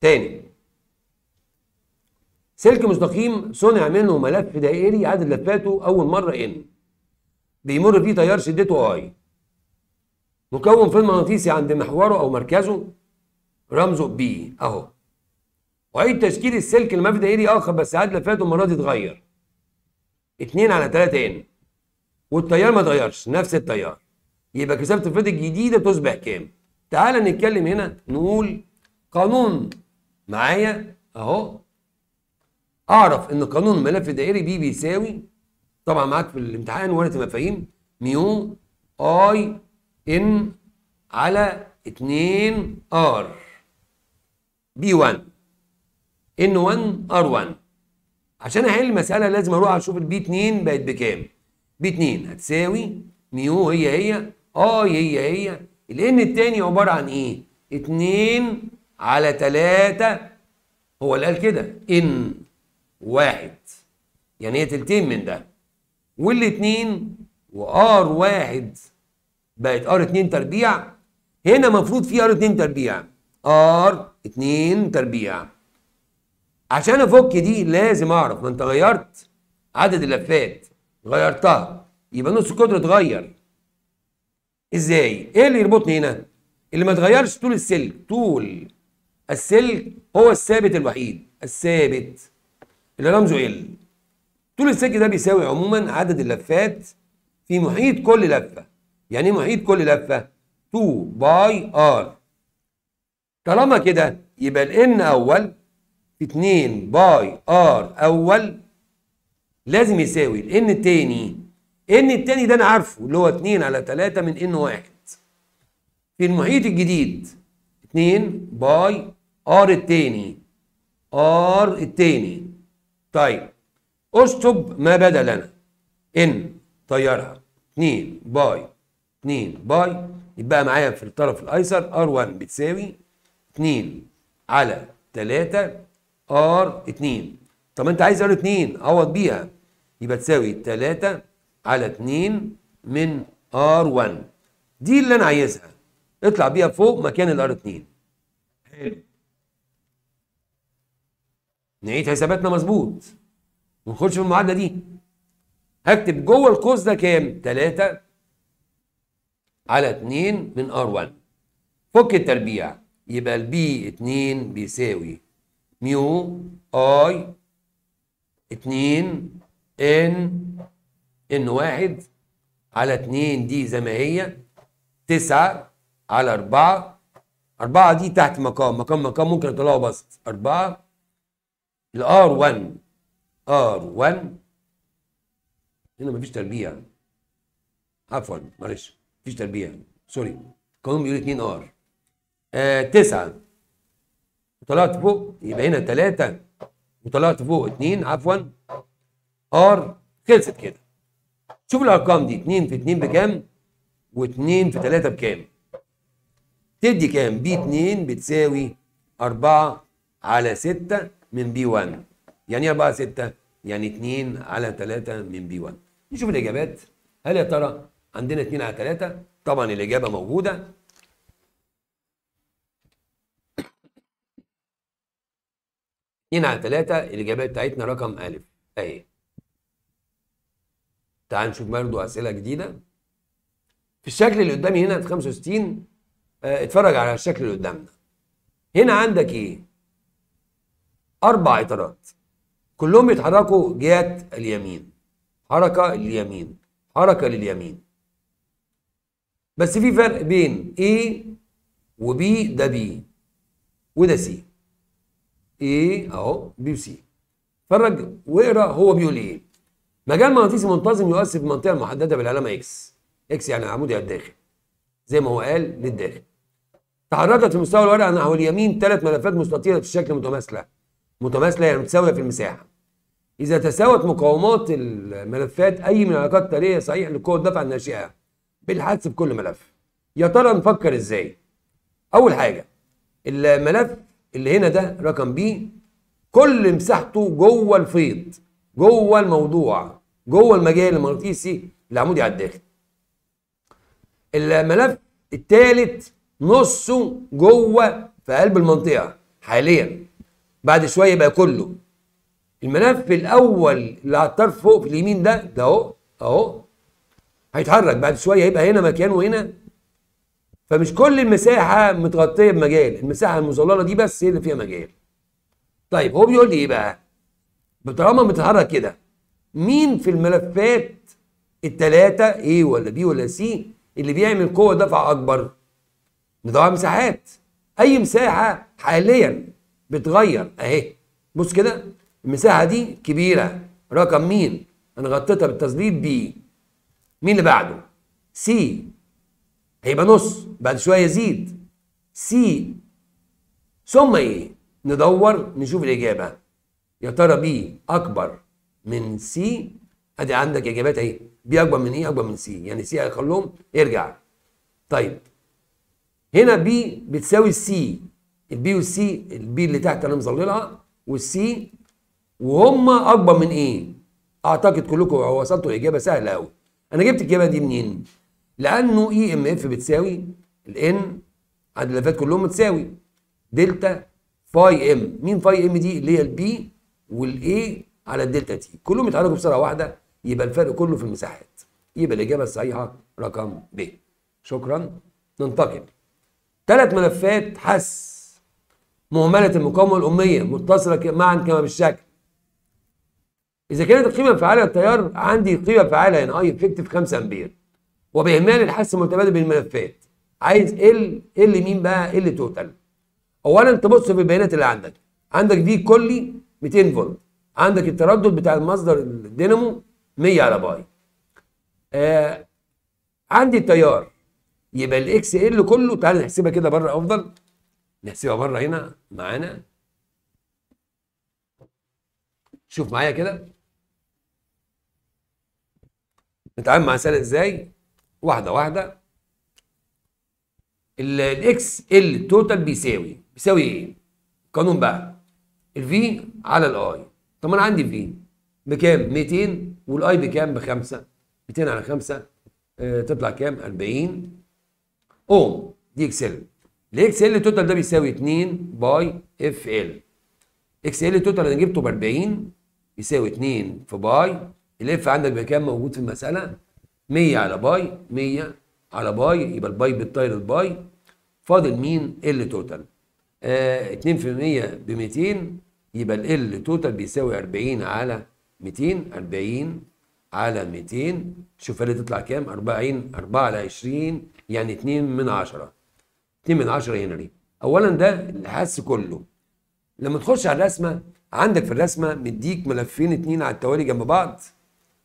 تاني سلك مستقيم صنع منه ملف دائري عدد لفاته أول مرة إن بيمر فيه تيار شدته آي مكون في مغناطيسي عند محوره أو مركزه رمزه بي أهو وعيد تشكيل السلك الملف دائري آخر بس عدد لفاته المرة دي اتغير 2 على 3 ان والتيار ما اتغيرش نفس التيار يبقى كثافة الفلات الجديدة تصبح كام؟ تعال نتكلم هنا نقول قانون معايا اهو اعرف ان قانون الملف الدائري بي بيساوي طبعا معاك في الامتحان ورقه المفاهيم ميو اي ان على 2 ار بي 1 ان 1 ار 1 عشان احل المساله لازم اروح اشوف البي 2 بقت بكام بي 2 هتساوي ميو هي هي اي هي هي الان التاني عباره عن ايه 2 على تلاتة هو اللي قال كده إن واحد يعني هي تلتين من ده والاتنين وآر واحد بقت آر اتنين تربيع هنا مفروض في آر اتنين تربيع آر اتنين تربيع عشان أفك دي لازم أعرف ما أنت غيرت عدد اللفات غيرتها يبقى نص القدرة اتغير ازاي؟ ايه اللي يربطني هنا؟ اللي ما اتغيرش طول السلك طول السلك هو الثابت الوحيد الثابت اللي رمزه ال إيه؟ طول السلك ده بيساوي عموما عدد اللفات في محيط كل لفه يعني ايه محيط كل لفه 2 باي ار طالما كده يبقى الان اول في 2 باي ار اول لازم يساوي الان التاني ان التاني ده انا عارفه اللي هو 2 على 3 من ان واحد في المحيط الجديد 2 باي ار التاني ار التاني طيب اشطب ما بدا لنا ان طيرها 2 باي 2 باي يبقى معايا في الطرف الايسر ار 1 بتساوي 2 على 3 ار 2 طب انت عايز ار 2 عوض بيها يبقى تساوي 3 على 2 من ار 1 دي اللي انا عايزها اطلع بيها فوق مكان الار 2 حلو نعيد حساباتنا مظبوط ما نخش في المعادله دي هكتب جوه القوس ده كام 3 على 2 من ار1 فك التربيع يبقى البي 2 بيساوي ميو اي 2 ان ان واحد على 2 دي زي ما هي 9 على 4 4 دي تحت مقام مقام مقام ممكن اطلعه بسط 4 الار 1 ار 1 هنا مفيش تربيع عفوا معلش مفيش تربيع سوري القانون بيقول 2 ار آه 9 وطلعت فوق يبقى هنا 3 وطلعت فوق 2 عفوا ار خلصت كده شوف الارقام دي 2 في 2 بكام و2 في 3 بكام تدي كام بي 2 بتساوي 4 على 6 من بي 1 يعني 4 6 يعني 2 على 3 من بي 1 نشوف الاجابات هل يا ترى عندنا 2 على 3 طبعا الاجابه موجوده اتنين على تلاتة الإجابات بتاعتنا رقم أ أهي تعال نشوف برضه أسئلة جديدة في الشكل اللي قدامي هنا في 65 اه اتفرج على الشكل اللي قدامنا هنا عندك إيه؟ أربع إطارات كلهم يتحركوا جهة اليمين حركة لليمين حركة لليمين بس في فرق بين A و B ده B وده C A أهو B و C اتفرج واقرا هو بيقول إيه مجال مغناطيسي منتظم يؤثر في المنطقة المحددة بالعلامة X X يعني العمود إلى الداخل زي ما هو قال للداخل تحركت في مستوى الورقة نحو اليمين ثلاث ملفات مستطيلة في الشكل متماثلة متماثله يعني متساويه في المساحه اذا تساوت مقاومات الملفات اي من العلاقات التاليه صحيح لقوه الدفع الناشئه بالحدس بكل ملف يا ترى نفكر ازاي اول حاجه الملف اللي هنا ده رقم بي كل مساحته جوه الفيض جوه الموضوع جوه المجال المغناطيسي العمودي على الداخل الملف الثالث نصه جوه في قلب المنطقه حاليا بعد شويه يبقى كله الملف الاول اللي على الطرف فوق في اليمين ده ده اهو اهو هيتحرك بعد شويه هيبقى هنا مكانه هنا فمش كل المساحه متغطيه بمجال المساحه المظلله دي بس هي اللي فيها مجال طيب هو بيقول لي ايه بقى طالما متحرك كده مين في الملفات الثلاثه ايه ولا بي ولا سي اللي بيعمل قوه دفع اكبر نضيع مساحات اي مساحه حاليا بتغير اهي بص كده المساحه دي كبيره رقم مين انا غطيتها بالتظليل بي مين اللي بعده سي هيبقى نص بعد شويه يزيد سي ثم ايه ندور نشوف الاجابه يا ترى بي اكبر من سي ادي عندك اجابات اهي بي اكبر من ايه اكبر من سي يعني سي هيخليهم ارجع طيب هنا بي بتساوي سي البي والسي البي اللي تحت انا مظللها والسي وهم اكبر من ايه؟ اعتقد كلكم وصلتوا لاجابه سهله قوي. انا جبت الإجابة دي منين؟ لأنه إي إم إف بتساوي الإن عدد الألفات كلهم بتساوي دلتا فاي إم، مين فاي إم دي؟ اللي هي البي والإي على الدلتا تي، كلهم يتحركوا بسرعة واحدة يبقى الفرق كله في المساحات. يبقى الإجابة الصحيحة رقم ب. شكرا ننتقل. ثلاث ملفات حس مهمله المقاومه الاميه متصله معا كما بالشكل اذا كانت القيمه الفعاله للتيار عندي قيمه فعاله هنا يعني اي افكتيف 5 امبير وباهمال الحس المتبادل بين الملفات عايز ال ال مين بقى ال توتال اولا تبص في البيانات اللي عندك عندك دي كلي 200 فولت عندك التردد بتاع المصدر الدينامو 100 على باي آه عندي التيار يبقى الاكس ال كله تعال نحسبها كده بره افضل نحسبها بره هنا معانا شوف معايا كده نتعامل مع سالب ازاي واحده واحده الاكس ال توتال بيساوي بيساوي ايه قانون بقى الفي على الاي طب انا عندي في بكام 200 والاي بكام بخمسة 200 على 5 آه تطلع كام 40 اوم دي اكسل الاكس ال توتال ده بيساوي 2 باي اف ال اكس ال توتال انا جبته ب 40 يساوي 2 في باي الاف عندك بكام موجود في المساله 100 على باي 100 على باي يبقى الباي بتطير الباي فاضل مين ال توتال آه 2% في 100 ب 200 يبقى ال توتال بيساوي 40 على 200 40 على 200 شوف اللي تطلع كام 40 4 على 20 يعني 2 من 10 2 من 10 هنري اولا ده الحس كله لما تخش على الرسمه عندك في الرسمه مديك ملفين اتنين على التوالي جنب بعض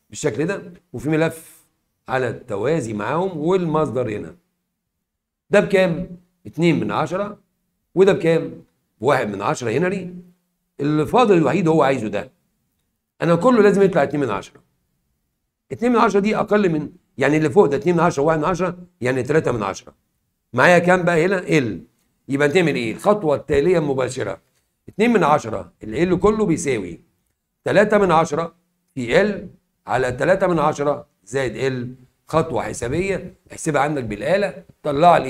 بالشكل ده وفي ملف على التوازي معاهم والمصدر هنا ده بكام 2 من 10 وده بكام 1 من 10 هنري اللي فاضل الوحيد هو عايزه ده انا كله لازم يطلع 2 من 10 2 من 10 دي اقل من يعني اللي فوق ده 2 من 10 و1 من 10 يعني 3 من 10 معايا كام بقى هنا إيه؟ ال يبقى تعمل ايه الخطوه التاليه مباشره 2 من 10 ال كله بيساوي 3 من 10 في ال على 3 من 10 زائد ال خطوه حسابيه احسبها عندك بالاله طلع لي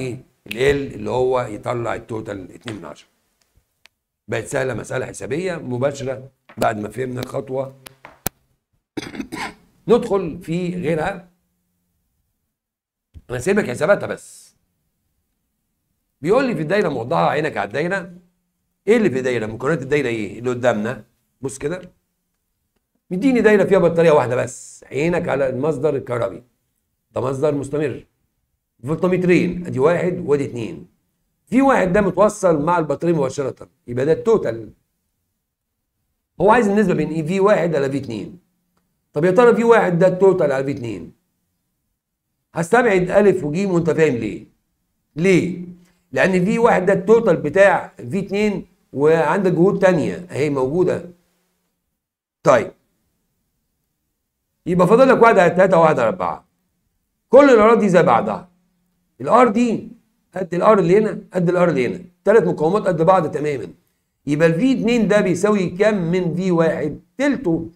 ايه ال اللي هو يطلع التوتال 2 من 10 بقت سهله مساله حسابيه مباشره بعد ما فهمنا الخطوه ندخل في غيرها انا حساباتها بس بيقول لي في الدايره موضعها عينك على الدايره ايه اللي في الدايره مكونات الدايره ايه اللي قدامنا بص كده مديني دايره فيها بطاريه واحده بس عينك على المصدر الكهربي ده مصدر مستمر فولتمترين ادي واحد وادي اتنين في واحد ده متوصل مع البطاريه مباشره يبقى ده التوتال هو عايز النسبه بين في واحد على في اثنين طب يا ترى في واحد ده التوتال على في اثنين هستبعد الف وج وانت فاهم ليه ليه لان في واحد ده التوتال بتاع في 2 وعندك جهود تانية اهي موجوده طيب يبقى فاضل لك واحد على 3 وواحد على 4 كل الارقام دي زي بعضها الار دي قد الار اللي هنا قد الار اللي هنا ثلاث مقاومات قد بعض تماما يبقى الفي 2 ده بيساوي كم من في 1 تلته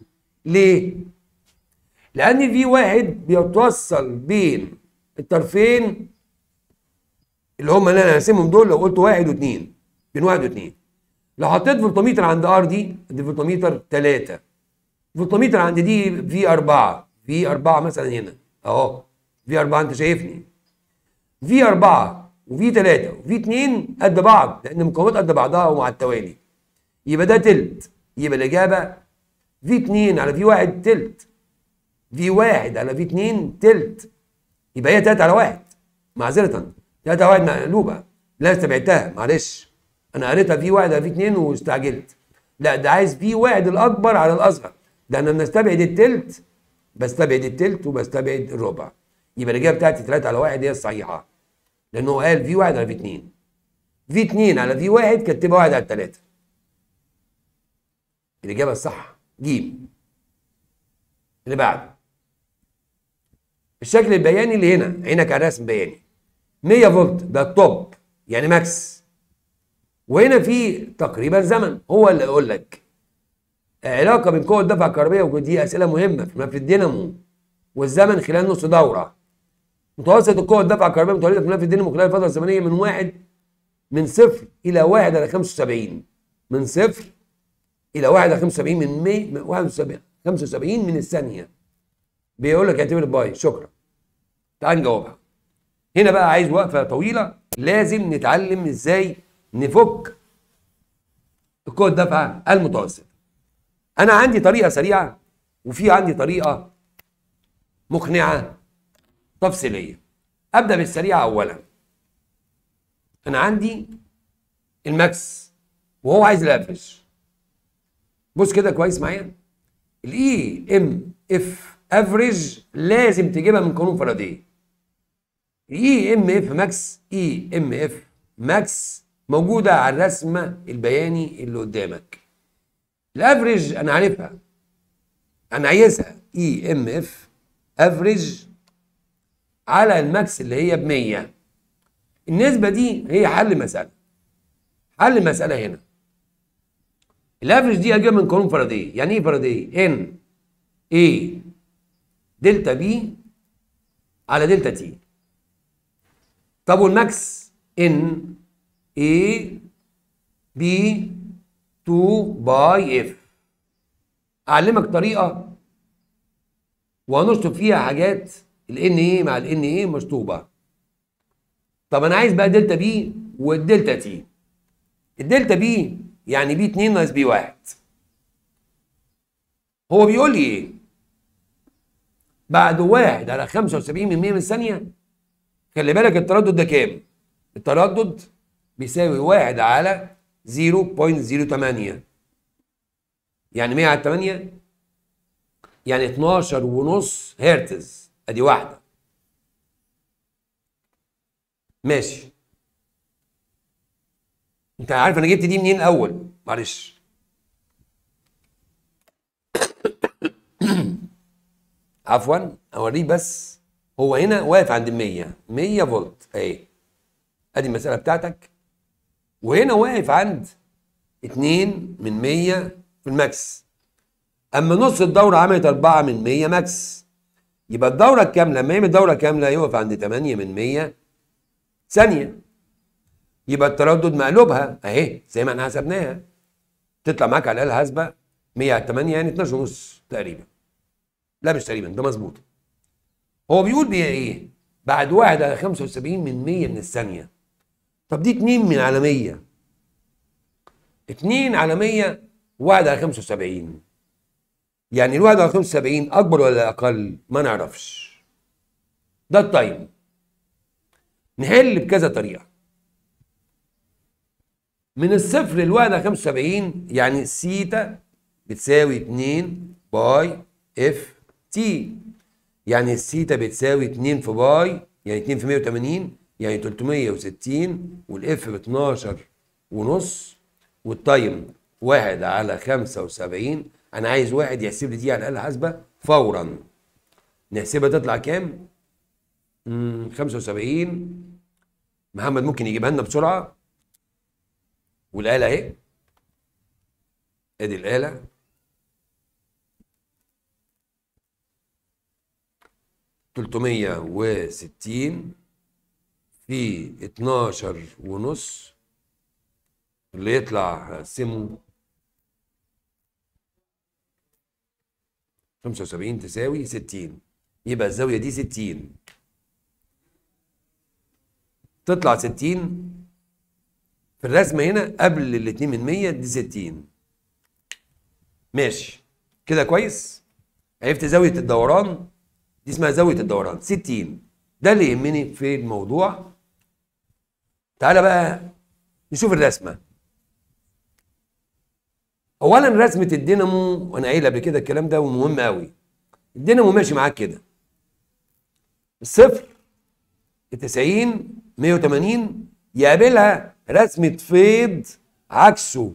ليه لان في 1 بيتوصل بين الطرفين اللي هم اللي انا هرسمهم دول لو قلت واحد واثنين بين واحد واثنين لو حطيت فولتميتر عند ار دي دي فولتميتر 3 فولتميتر عند دي في 4 في 4 مثلا هنا اهو في 4 انت شايفني في 4 وفي 3 وفي 2 قد بعض لان المكونات قد بعضها ومع التوالي يبقى ده تلت يبقى الاجابه في 2 على في 1 تلت في 1 على في 2 تلت يبقى هي 3 على 1 معذره ده ده واحد مقلوبه لا استبعدتها معلش انا قريتها في واحد في اثنين واستعجلت لا ده عايز في واحد الاكبر على الاصغر ده انا بنستبعد التلت بستبعد التلت وبستبعد الربع يبقى الاجابه بتاعتي 3 على 1 هي الصحيحه لانه قال في واحد على في اثنين في اثنين على في واحد كتبها واحد على ثلاثه الاجابه الصح جيم اللي بعد الشكل البياني اللي هنا عينك على رسم بياني 100 فولت ده التوب يعني ماكس وهنا في تقريبا زمن هو اللي يقول لك علاقه بين قوه الدفع الكهربيه ودي اسئله مهمه في في الدينامو والزمن خلال نص دوره متوسط القوه الدفع الكهربيه متولده في ملف الدينامو خلال الفتره الزمنيه من واحد من صفر الى واحد على 75 من صفر الى واحد على 75 من 100 75 من الثانيه بيقول لك اعتبر باي شكرا تعال نجاوبها هنا بقى عايز وقفه طويله لازم نتعلم ازاي نفك القوه الدافعه المتوسطه انا عندي طريقه سريعه وفي عندي طريقه مقنعه تفصيليه ابدا بالسريعه اولا انا عندي الماكس وهو عايز الافرج بص كده كويس معايا الاي ام اف افرج لازم تجيبها من قانون فرديه اي ام اف ماكس اي ام اف ماكس موجوده على الرسم البياني اللي قدامك الافريج انا عارفها انا عايزها اي ام اف افريج على الماكس اللي هي ب 100 النسبه دي هي حل مساله حل مساله هنا الافريج دي اجيبها من قانون فرادي يعني ايه فرادي ان اي دلتا بي على دلتا تي طب والماكس ان اي بي 2 باي اف اعلمك طريقه وهنشطب فيها حاجات الان ايه مع الان ايه مشطوبه طب انا عايز بقى دلتا بي والدلتا تي الدلتا بي يعني بي 2 ناقص بي 1 هو بيقول لي ايه بعد واحد على 75 من 100 من الثانيه خلي بالك التردد ده كام؟ التردد بيساوي 1 على 0.08 يعني 100 على 8 يعني 12 ونص هرتز ادي واحده ماشي انت عارف انا جبت دي منين الاول معلش عفوا اوريك بس هو هنا واقف عند 100 100 فولت اهي ادي المساله بتاعتك وهنا واقف عند 2 من 100 في الماكس اما نص الدوره عملت 4 من 100 ماكس يبقى الدوره الكامله لما يعمل دوره كامله يقف عند 8 من 100 ثانيه يبقى التردد مقلوبها اهي زي ما احنا حسبناها تطلع معاك على الاله 108 100 على 8 يعني 12 ونص تقريبا لا مش تقريبا ده مظبوط هو بيقول بيها ايه بعد واحد على 75 من 100 من الثانيه طب دي 2 من على 100 2 على 100 واحد على 75 يعني الواحد على 75 اكبر ولا اقل ما نعرفش ده التايم نحل بكذا طريقه من الصفر للواحد على 75 يعني سيتا بتساوي 2 باي اف تي يعني الثيتا بتساوي 2 في باي يعني 2 في 180 يعني 360 والاف ب 12 ونص والتايم 1 على 75 انا عايز واحد يحسب لي دي على الاقل حاسبه فورا نحسبها تطلع كام؟ 75 محمد ممكن يجيبها لنا بسرعه والاله اهي ادي الاله 360 في 12 ونص اللي يطلع سمو 75 تساوي 60 يبقى الزاوية دي 60 تطلع 60 في الرسمة هنا قبل ال 2 من 100 دي 60 ماشي كده كويس عرفت زاوية الدوران دي اسمها زاويه الدوران 60 ده اللي يهمني في الموضوع تعالى بقى نشوف الرسمه اولا رسمه الدينامو وانا قايل قبل كده الكلام ده ومهم قوي الدينامو ماشي معاك كده الصفر ال 90 180 يقابلها رسمه فيض عكسه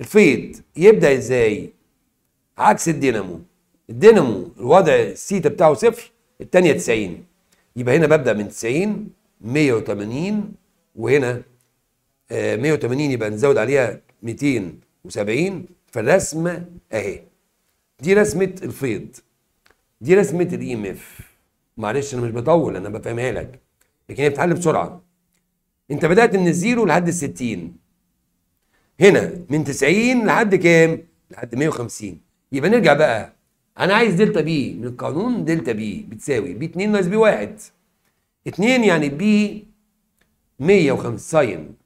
الفيض يبدا ازاي عكس الدينامو الدينامو الوضع السيتا بتاعه صفر الثانيه 90 يبقى هنا ببدا من 90 180 وهنا 180 آه، يبقى نزود عليها 270 فالرسمه اهي دي رسمه الفيض دي رسمه الاي ام e اف معلش انا مش بطول انا بفهمها لك لكن هي بتتعلم بسرعه انت بدات من الزيرو لحد ال 60 هنا من 90 لحد كام؟ لحد 150 يبقى نرجع بقى انا عايز دلتا بي من القانون دلتا بي بتساوي بي 2 ناقص بي 1 2 يعني بي 150 ساين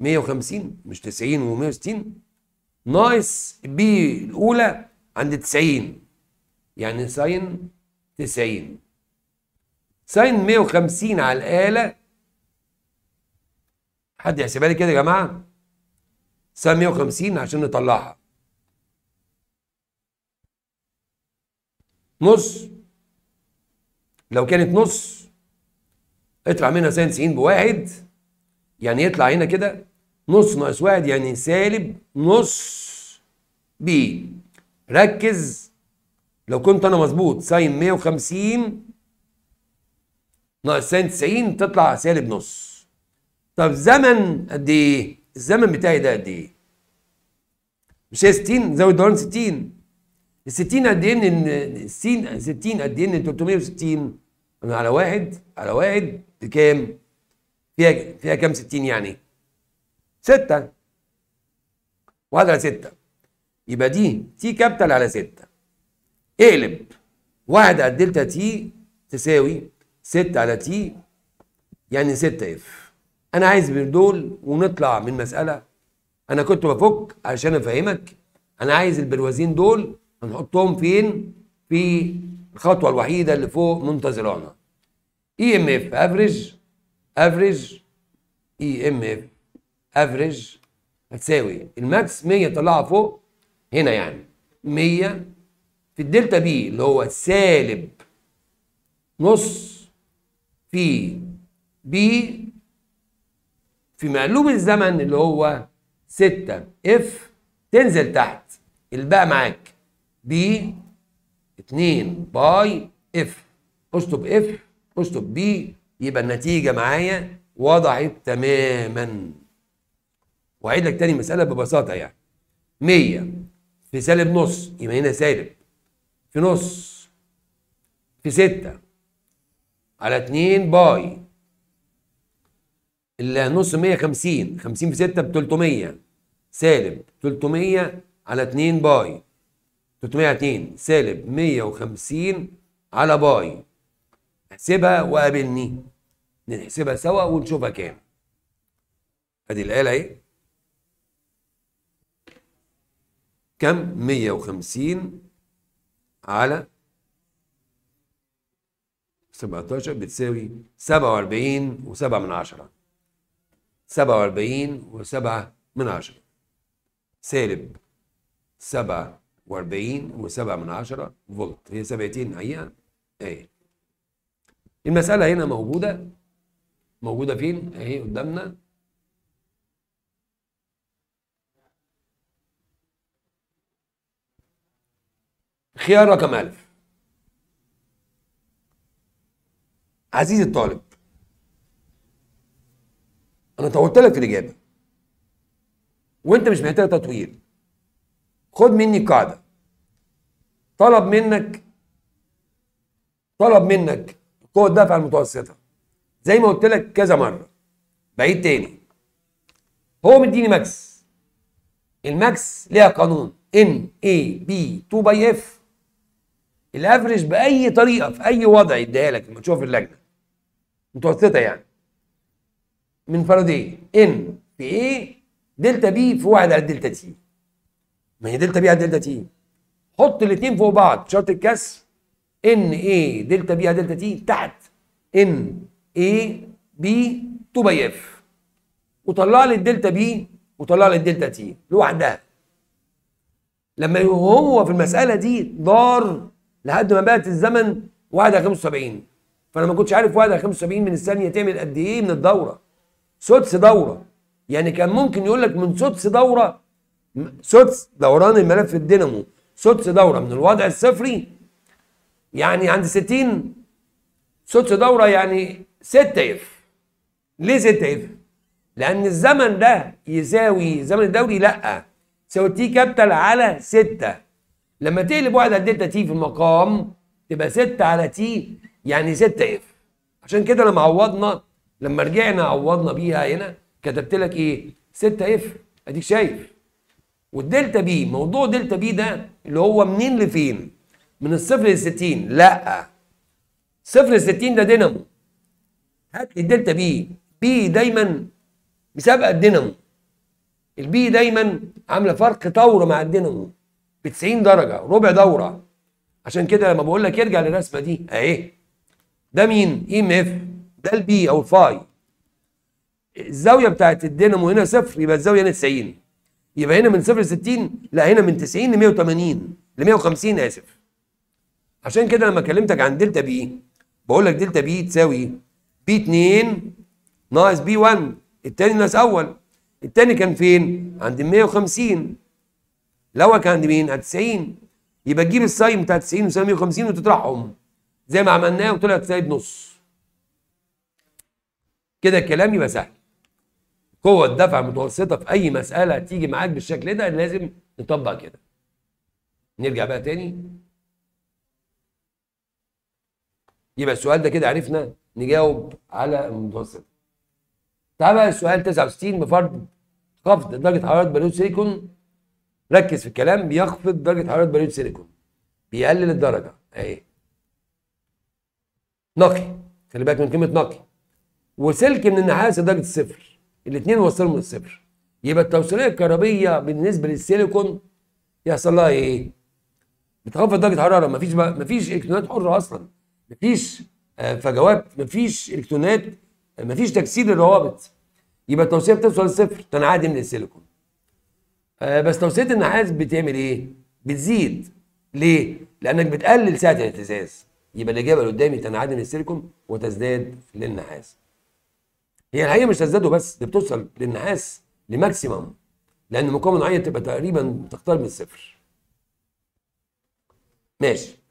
150 مش 90 و160 ناقص بي الاولى عند 90 يعني ساين 90 ساين 150 على الاله حد يحسبها لي كده يا جماعه ساين 150 عشان نطلعها نص لو كانت نص اطلع منها ساين 90 بواحد يعني يطلع هنا كده نص ناقص واحد يعني سالب نص بي ركز لو كنت انا مظبوط ساين 150 ناقص ساين 90 تطلع سالب نص طب زمن قد ايه؟ الزمن بتاعي ده قد ايه؟ مش هي 60 زود دوران 60 ال 60 قد ايه من ال 60 قد ايه من 360 انا على واحد على واحد بكام؟ فيها فيها كام 60 يعني؟ 6 واحد على 6 يبقى دي تي كابيتال على 6 اقلب واحد على الدلتا تي تساوي 6 على تي يعني 6 اف انا عايز من دول ونطلع من مساله انا كنت بفك عشان افهمك انا عايز البروازين دول هنحطهم فين في الخطوه الوحيده اللي فوق منتظرانا اي ام اف افريج افريج اي ام اف افريج هتساوي الماكس 100 طلعها فوق هنا يعني 100 في الدلتا بي اللي هو سالب نص في بي في مقلوب الزمن اللي هو 6 اف تنزل تحت الباقي معاك بي 2 باي اف اسطب اف اسطب بي يبقى النتيجه معايا وضعت تماما واعيد لك تاني مساله ببساطه يعني 100 في سالب نص يبقى هنا سالب في نص في 6 على 2 باي النص 150 50 في 6 ب 300 سالب 300 على 2 باي 302 سالب 150 على باي احسبها وقابلني نحسبها سوا ونشوفها كام ادي الاله اهي كم 150 على 17 بتساوي 47 و7 من 10 47 و7 من 10 سالب 7 وأربعين من عشرة فولت هي سبعتين هي أهي المسألة هنا موجودة موجودة فين؟ أهي قدامنا خيار رقم ألف عزيزي الطالب أنا طولت لك الإجابة وأنت مش محتاج تطويل خد مني قاعدة طلب منك طلب منك قوة دفع المتوسطة زي ما قلت لك كذا مرة بعيد تاني هو مديني ماكس الماكس ليها قانون ان اي بي 2 باي اف الافرج باي طريقه في اي وضع يديها لك لما تشوف اللجنه متوسطه يعني من فرضية ان في ايه دلتا بي في واحد على دلتا تي ما هي دلتا بي على دلتا تي حط الاثنين فوق بعض شرط الكسر ان اي دلتا بي على دلتا تي تحت ان اي بي 2 باي اف وطلع لي الدلتا بي وطلع لي الدلتا تي لوحدها لما هو في المساله دي ضار لحد ما بات الزمن 71 فانا ما كنتش عارف 71 من الثانيه تعمل قد ايه من الدوره سدس دوره يعني كان ممكن يقول لك من سدس دوره سدس دوران الملف الدينامو سدس دوره من الوضع الصفري يعني عند 60 سدس دوره يعني 6 اف ليه 6 اف؟ لان الزمن ده يساوي زمن الدوري لا يساوي تي كابيتال على 6 لما تقلب واحد على الدلتا تي في المقام تبقى 6 على تي يعني 6 اف عشان كده لما عوضنا لما رجعنا عوضنا بيها هنا كتبت لك ايه 6 اف اديك شايف والدلتا بي موضوع دلتا بي ده اللي هو منين لفين من الصفر للستين لا صفر 60 ده دينامو هات لي الدلتا بي بي دايما مسابقه الدينامو البي دايما عامله فرق طور مع الدينامو ب 90 درجه ربع دوره عشان كده لما بقول لك ارجع للرسمه دي اهي ده مين اي ام اف ده البي او الفاي الزاويه بتاعت الدينامو هنا صفر يبقى الزاويه هنا 90 يبقى هنا من صفر ل 60 لا هنا من 90 ل 180 ل 150 اسف عشان كده لما كلمتك عن دلتا بي بقول لك دلتا بي تساوي بي 2 ناقص بي 1 الثاني ناقص اول الثاني كان فين؟ عند 150 الاول كان عند مين؟ عند 90 يبقى تجيب الساين بتاع 90 وسالب 150 وتطرحهم زي ما عملناه وطلعت سالب نص كده الكلام يبقى سهل قوة الدفع متوسطة في أي مسألة تيجي معاك بالشكل ده لازم نطبق كده. نرجع بقى تاني. يبقى السؤال ده كده عرفنا نجاوب على المتوسط. تعال بقى السؤال 69 بفرض خفض درجة حرارة بارود سيليكون ركز في الكلام بيخفض درجة حرارة بارود سيليكون بيقلل الدرجة أهي نقي خلي بالك من كلمة نقي وسلك من النحاس لدرجة الصفر الاثنين وصلهم للصفر يبقى التوصيليه الكهربيه بالنسبه للسيليكون يحصل لها ايه؟ بتخفض درجه حراره مفيش بقى مفيش الكترونات حره اصلا مفيش آه، فجوات مفيش الكترونات مفيش تجسيد الروابط يبقى التوصيه بتوصل للصفر تنعدم للسيليكون آه، بس توصيه النحاس بتعمل ايه؟ بتزيد ليه؟ لانك بتقلل سعه الاهتزاز يبقى الاجابه اللي قدامي تنعدم للسيليكون وتزداد للنحاس هي الحقيقه مش تزداد بس دي بتوصل للنحاس لماكسيمم لان مقاومه معينه تبقى تقريبا تقترب من الصفر ماشي